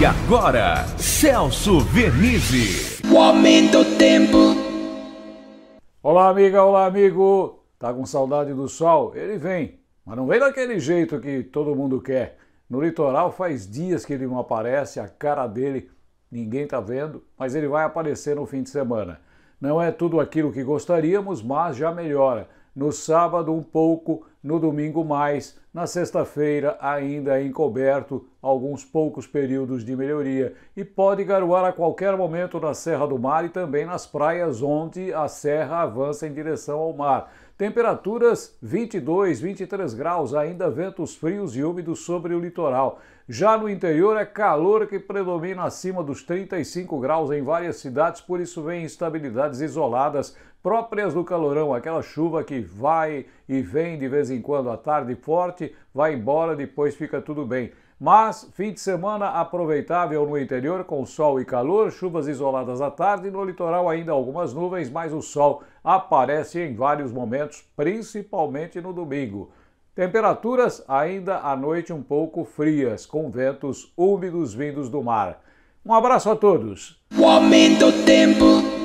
E agora, Celso Vernizzi. O aumento do tempo. Olá, amiga, olá, amigo. Tá com saudade do sol? Ele vem, mas não vem daquele jeito que todo mundo quer. No litoral faz dias que ele não aparece, a cara dele ninguém tá vendo, mas ele vai aparecer no fim de semana. Não é tudo aquilo que gostaríamos, mas já melhora. No sábado, um pouco, no domingo, mais. Na sexta-feira, ainda é encoberto, alguns poucos períodos de melhoria. E pode garoar a qualquer momento na Serra do Mar e também nas praias, onde a serra avança em direção ao mar. Temperaturas 22, 23 graus, ainda ventos frios e úmidos sobre o litoral. Já no interior é calor que predomina acima dos 35 graus em várias cidades, por isso vem instabilidades isoladas próprias do calorão, aquela chuva que vai e vem de vez em em quando à tarde forte, vai embora, depois fica tudo bem. Mas fim de semana aproveitável no interior com sol e calor, chuvas isoladas à tarde, no litoral ainda algumas nuvens, mas o sol aparece em vários momentos, principalmente no domingo. Temperaturas ainda à noite um pouco frias, com ventos úmidos vindos do mar. Um abraço a todos. O aumento do tempo.